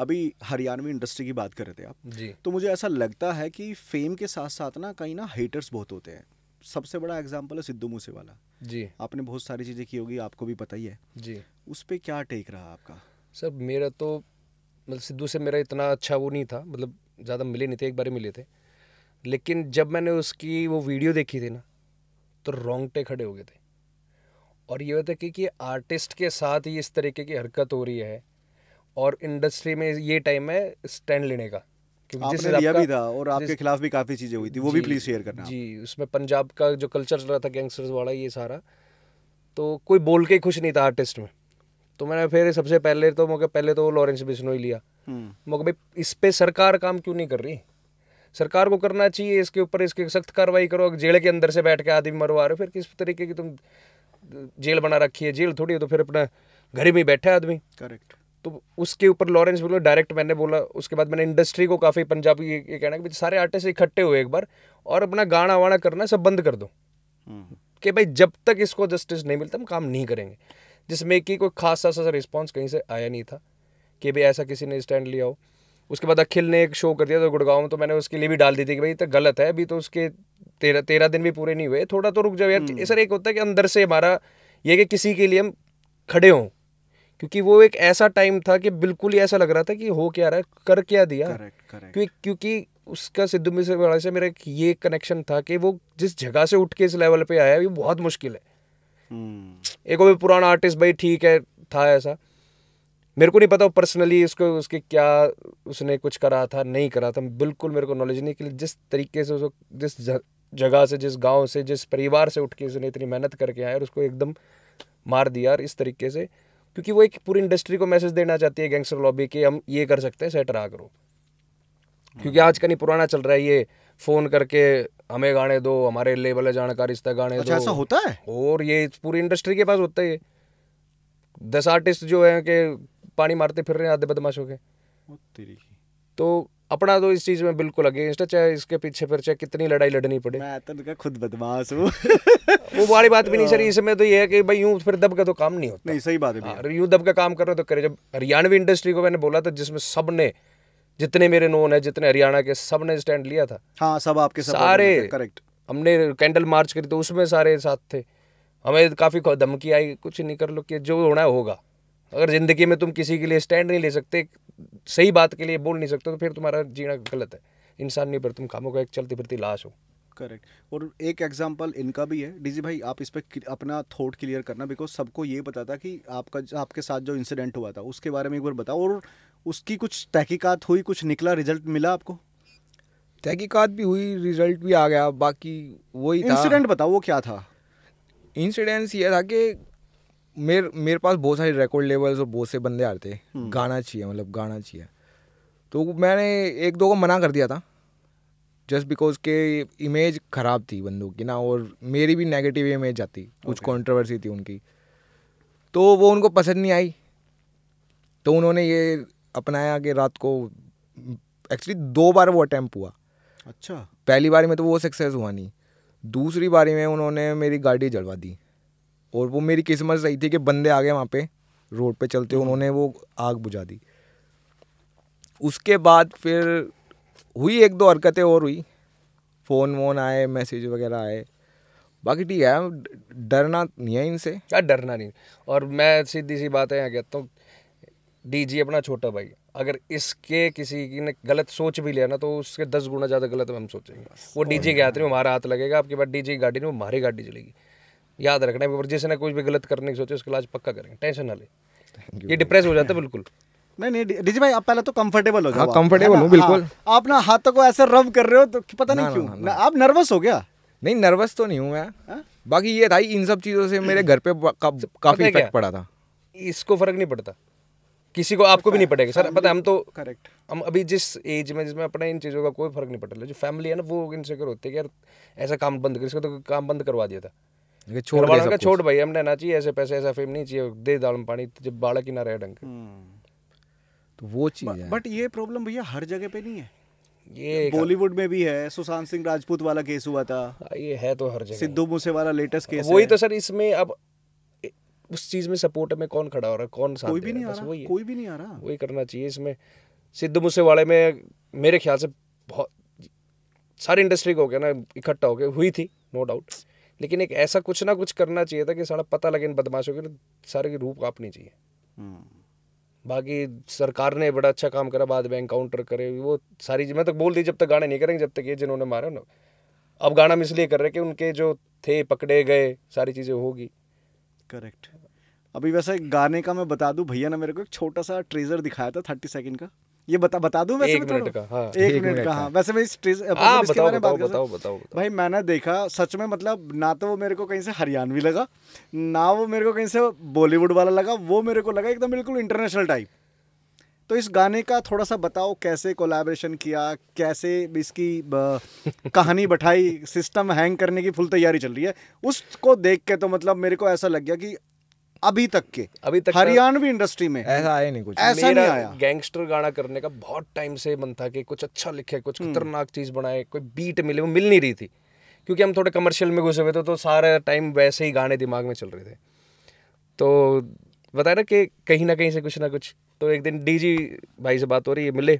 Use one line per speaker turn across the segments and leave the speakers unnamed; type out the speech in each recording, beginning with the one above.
अभी हरियाणवी इंडस्ट्री की बात कर रहे थे आप जी तो मुझे ऐसा लगता है कि फेम के साथ साथ ना कहीं ना हेटर्स बहुत होते हैं सबसे बड़ा एग्जाम्पल है सिद्धू मूसेवाला जी आपने बहुत सारी चीज़ें की
होगी आपको भी पता ही है जी उस पर क्या टेक रहा आपका सर मेरा तो मतलब सिद्धू से मेरा इतना अच्छा वो नहीं था मतलब ज़्यादा मिले नहीं थे एक बार मिले थे लेकिन जब मैंने उसकी वो वीडियो देखी थी ना तो रोंगटे खड़े हो गए थे और ये होता कि, कि आर्टिस्ट के साथ ही इस तरीके की हरकत हो रही है और इंडस्ट्री में ये टाइम है स्टैंड लेने का क्योंकि आपने लिया भी था और आपके खिलाफ
भी काफ़ी चीज़ें हुई थी वो भी प्लीज़ शेयर करना जी
उसमें पंजाब का जो कल्चर चल रहा था गैंगस्टर्स वाला ये सारा तो कोई बोल के खुश नहीं था आर्टिस्ट में तो मैंने फिर सबसे पहले तो मौके पहले तो लॉरेंस ही लिया हम्म। मौके भाई इस पर सरकार काम क्यों नहीं कर रही सरकार को करना चाहिए इसके ऊपर इसके सख्त कार्रवाई करो जेल के अंदर से बैठ के आदमी मरवा रहे हो फिर किस तरीके की तुम जेल बना रखी है जेल थोड़ी है तो फिर अपना घर में बैठा आदमी करेक्ट तो उसके ऊपर लॉरेंस बोलो डायरेक्ट मैंने बोला उसके बाद मैंने इंडस्ट्री को काफ़ी पंजाबी ये कहना कि सारे आर्टिस्ट इकट्ठे हुए एक बार और अपना गाना वाना करना सब बंद कर दो हम्म। कि भाई जब तक इसको जस्टिस नहीं मिलता हम काम नहीं करेंगे जिसमें कि कोई खास सा रिस्पॉन्स कहीं से आया नहीं था कि भाई ऐसा किसी ने स्टैंड लिया हो उसके बाद अखिल ने एक शो कर दिया था गुड़गांव में तो मैंने उसके लिए भी डाल दी थी कि भाई तो गलत है अभी तो उसके तेरह तेरह दिन भी पूरे नहीं हुए थोड़ा तो रुक जाओ यार हम्म। सर एक होता है कि अंदर से हमारा ये कि किसी के लिए हम खड़े हों क्योंकि वो एक ऐसा टाइम था कि बिल्कुल ही ऐसा लग रहा था कि हो क्या रहा है कर क्या दिया correct, correct. क्योंकि उसका सिद्धू वाले से मेरा ये कनेक्शन था कि वो जिस जगह से उठ के इस लेवल पे आया ये बहुत मुश्किल है hmm. एक भी पुराना आर्टिस्ट भाई ठीक है था ऐसा मेरे को नहीं पता वो पर्सनली उसको उसके क्या उसने कुछ करा था नहीं करा था बिल्कुल मेरे को नॉलेज नहीं कि जिस तरीके से उसको जिस जगह से जिस गांव से जिस परिवार से उठ के उसने इतनी मेहनत करके आया और उसको एकदम मार दिया और इस तरीके से क्योंकि वो एक पूरी इंडस्ट्री को मैसेज देना चाहती है गैंगस्टर लॉबी कि हम ये कर सकते हैं सेट रहा करो क्योंकि हाँ। आज का नहीं पुराना चल रहा है ये फ़ोन करके हमें गाने दो हमारे लेवल है जानकारी रिश्ता गाने अच्छा, दो ऐसा होता है और ये पूरी इंडस्ट्री के पास होता है दस आर्टिस्ट जो है कि पानी मारते फिर रहे हैं आधे बदमाश हो तो अपना तो इस चीज़ में बिल्कुल अगेंस्ट है चाहे इसके पीछे फिर चाहे कितनी लड़ाई लड़नी पड़े मैं तो उनका खुद बदमाश हूँ वो वाली बात भी नहीं सर हाँ। इसमें तो ये है कि भाई यूं फिर दब के तो काम नहीं होता नहीं सही बात है हाँ, यूं दब के काम कर रहे हो तो करे जब हरियाणवी इंडस्ट्री को मैंने बोला था जिसमें सब ने जितने मेरे नोन है जितने हरियाणा के सब ने स्टैंड लिया था हाँ सब आपके सारे करेक्ट हमने कैंडल मार्च करी तो उसमें सारे साथ थे हमें काफ़ी धमकी आई कुछ नहीं कर लो कि जो होना होगा अगर ज़िंदगी में तुम किसी के लिए स्टैंड नहीं ले सकते सही बात के लिए बोल नहीं सकते तो फिर तुम्हारा जीना गलत है इंसान नहीं पर तुम कामों का एक चलती फिरती लाश हो
करेक्ट और एक एग्जांपल इनका भी है डीजी भाई आप इस पर अपना थॉट क्लियर करना बिकॉज सबको ये पता था कि आपका आपके साथ जो इंसिडेंट हुआ था उसके बारे में एक बार बताओ और उसकी कुछ तहकीकात हुई कुछ निकला रिजल्ट मिला आपको तहकीकात भी हुई रिजल्ट भी आ गया बाकी वही इंसिडेंट बताओ वो क्या था इंसिडेंस ये था कि
मेरे मेरे पास बहुत सारे रिकॉर्ड लेवल्स और बहुत से बंदे आ रहे थे गाना चाहिए मतलब गाना चाहिए तो मैंने एक दो को मना कर दिया था जस्ट बिकॉज के इमेज ख़राब थी बंदों की ना और मेरी भी नेगेटिव इमेज आती कुछ कंट्रोवर्सी थी उनकी तो वो उनको पसंद नहीं आई तो उन्होंने ये अपनाया कि रात को एक्चुअली दो बार वो अटैम्प हुआ अच्छा पहली बारी में तो वो सक्सेस हुआ नहीं दूसरी बारी में उन्होंने मेरी गाड़ी जलवा दी और वो मेरी किस्मत सही थी कि बंदे आ गए वहाँ पे रोड पे चलते हम्म। उन्होंने वो आग बुझा दी उसके बाद फिर हुई एक दो हरकतें और हुई फ़ोन वोन
आए मैसेज वगैरह आए बाकी ठीक है डरना नहीं है इनसे क्या हाँ, डरना नहीं और मैं सीधी सी बात है यहाँ कहता हूँ डीजी अपना छोटा भाई अगर इसके किसी की ने गलत सोच भी लिया ना तो उसके दस गुना ज़्यादा गलत हम सोचेंगे वो डीजी के हाथ में हमारा हाथ लगेगा आपके पास डीजी गाड़ी नहीं वो हमारी गाड़ी चलेगी याद रखना है जिसने कुछ भी गलत करने की सोचे उसका इलाज पक्का करेंगे टेंशन ना ले ये डिप्रेस हो जाता है बिल्कुल नहीं नहीं डीजी भाई आप पहले
तो कंफर्टेबल हो हाँ, जाओ कंफर्टेबल हूँ बिल्कुल हाँ, आप ना हाथों को ऐसे रब कर रहे हो तो पता नहीं क्यों ना, आप नर्वस हो गया
नहीं नर्वस तो नहीं हूँ मैं हाँ? बाकी ये था इन सब चीज़ों से मेरे घर पे काफी इफेक्ट पड़ा था
इसको फर्क नहीं पड़ता किसी को आपको भी नहीं पड़ेगा सर पता हम तो करेक्ट हम अभी जिस एज में जिसमें अपने इन चीज़ों का कोई फर्क नहीं पड़ रहा जो फैमिली है ना वो इनसे होती है यार ऐसा काम बंद कर इसका तो काम बंद करवा दिया था छोड़ वालों का छोड़ भाई हमने ना चाहिए ऐसे पैसे ऐसा फेम नहीं चाहिए दे दाल में पानी जब बालक ही ना रहे ढंग हम्म।
तो वो चीज़ है
बट ये प्रॉब्लम भैया हर जगह पे नहीं है ये बॉलीवुड
में भी है सुशांत सिंह राजपूत वाला केस हुआ था ये है तो हर जगह सिद्धू मूसे वाला लेटेस्ट केस वही तो
सर इसमें अब उस चीज में सपोर्ट में कौन खड़ा हो रहा है कौन साथ कोई भी नहीं आ रहा वही कोई भी नहीं आ रहा वही करना चाहिए इसमें सिद्धू मूसे वाले में मेरे ख्याल से बहुत सारी इंडस्ट्री को हो गया ना इकट्ठा हो गया हुई थी नो डाउट लेकिन एक ऐसा कुछ ना कुछ करना चाहिए था कि सारा पता लगे इन बदमाशों के सारे की रूप कापनी चाहिए
हम्म।
बाकी सरकार ने बड़ा अच्छा काम करा बाद में एनकाउंटर करे वो सारी मैं तो बोल दी जब तक गाने नहीं करेंगे जब तक ये जिन्होंने मारा ना अब गाना हम इसलिए कर रहे हैं कि उनके जो थे पकड़े गए सारी चीज़ें होगी करेक्ट
अभी वैसे गाने का मैं बता दूं भैया ने मेरे को एक छोटा सा ट्रेजर दिखाया था थर्टी सेकंड का ये बता बता दूं वैसे एक मिनट का हाँ, एक मिनट का हाँ वैसे मैं इस ट्रेस हाँ, मतलब आ, बताओ, बारे बताओ, बताओ, बताओ, भाई मैंने देखा सच में मतलब ना तो वो मेरे को कहीं से हरियाणवी लगा ना वो मेरे को कहीं से बॉलीवुड वाला लगा वो मेरे को लगा एकदम बिल्कुल इंटरनेशनल टाइप तो इस गाने का थोड़ा सा बताओ कैसे कोलैबोरेशन किया कैसे इसकी कहानी बैठाई सिस्टम हैंग करने की फुल तैयारी चल रही है उसको देख के तो मतलब मेरे को ऐसा लग गया कि अभी तक के
अभी तक हरियाणवी
इंडस्ट्री में ऐसा आया नहीं कुछ ऐसा नहीं आया
गैंगस्टर गाना करने का बहुत टाइम से मन था कि कुछ अच्छा लिखे कुछ हम्म। खतरनाक चीज बनाए कोई बीट मिले वो मिल नहीं रही थी क्योंकि हम थोड़े कमर्शियल में घुसे हुए थे तो सारा टाइम वैसे ही गाने दिमाग में चल रहे थे तो बताया ना कि कहीं ना कहीं से कुछ ना कुछ तो एक दिन डी भाई से बात हो रही है मिले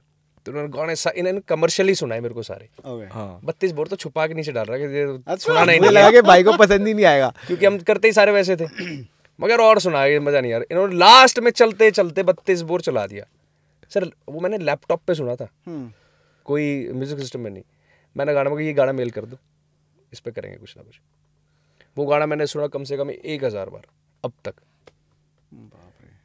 तो उन्होंने गाने इन्होंने कमर्शियली सुनाए मेरे को सारे okay. हाँ। बत्तीस बोर तो छुपा के नीचे डाल रहा है अच्छा, सुनाना ही नहीं लगा भाई को
पसंद ही नहीं आएगा
क्योंकि हम करते ही सारे वैसे थे मगर और सुना ये मज़ा नहीं यार इन्होंने लास्ट में चलते चलते बत्तीस बोर चला दिया सर वो मैंने लैपटॉप पे सुना था हम्म। कोई म्यूज़िक सिस्टम में नहीं मैंने गाना में ये गाना मेल कर दो इस पर करेंगे कुछ ना कुछ वो गाना मैंने सुना कम से कम एक हज़ार बार अब तक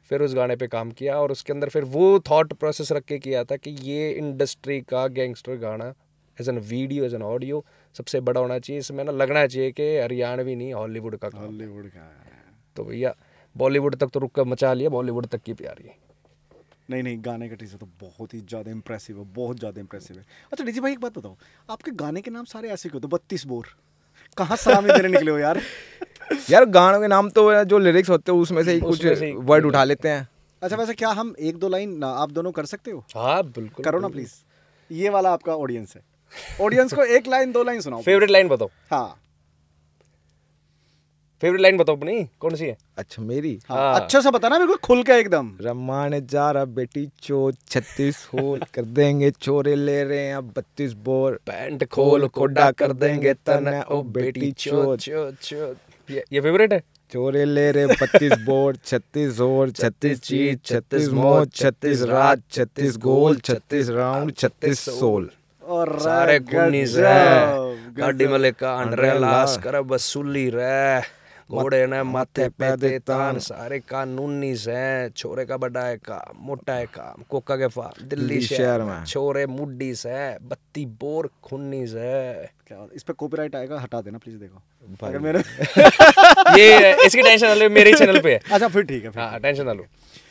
फिर उस गाने पे काम किया और उसके अंदर फिर वो थॉट प्रोसेस रख के किया था कि ये इंडस्ट्री का गैंगस्टर गाना as an video as an audio सबसे बड़ा होना चाहिए इसमें ना लगना चाहिए कि हरियाणवी नहीं हॉलीवुड का हॉलीवुड का तो भैया बॉलीवुड तक तो रुक कर मचा लिया बॉलीवुड तक की प्यारी
नहीं नहीं गाने का टीचर तो बहुत ही ज़्यादा इंप्रेसिव है बहुत ज़्यादा इंप्रेसिव है अच्छा डीजी भाई एक बात बताओ आपके गाने के नाम सारे ऐसे क्यों तो बत्तीस बोर कहाँ सलामी देने निकले हो यार यार गानों के नाम तो जो लिरिक्स होते
हैं उसमें से ही कुछ वर्ड उठा लेते हैं
अच्छा वैसे क्या हम एक दो लाइन आप दोनों कर सकते हो हाँ बिल्कुल करो ना प्लीज ये वाला आपका ऑडियंस है ऑडियंस को एक लाइन दो लाइन सुनाओ फेवरेट
लाइन बताओ हाँ फेवरेट लाइन बताओ अपनी कौन सी है अच्छा मेरी हाँ।, हाँ अच्छा सा
बताना बिल्कुल खुल के एकदम ने जा रहा बेटी चो छत्तीस होल कर देंगे चोरे ले रहे हैं अब बत्तीस बोर पैंट खोल खोडा कर देंगे तन ओ बेटी चो
चो चो ये,
ये फेवरेट है चोरे ले रहे बत्तीस बोर छत्तीस जोर छत्तीस चीज छत्तीस मोर छत्तीस रात छत्तीस गोल छत्तीस राउंड छत्तीस सोल
और सारे गुनीज
रे गाड़ी मले का अंडरे लाश कर बसूली रे घोड़े ने माथे पे तान सारे कानूनी से छोरे का बड़ा है काम मोटा है काम कोका के फा दिल्ली शहर में छोरे मुड्डी से बत्ती बोर खुन्नी से इस पे कॉपीराइट आएगा हटा देना प्लीज देखो अगर मेरे ये इसकी टेंशन मेरे चैनल पे है
अच्छा फिर ठीक है हां टेंशन ना लो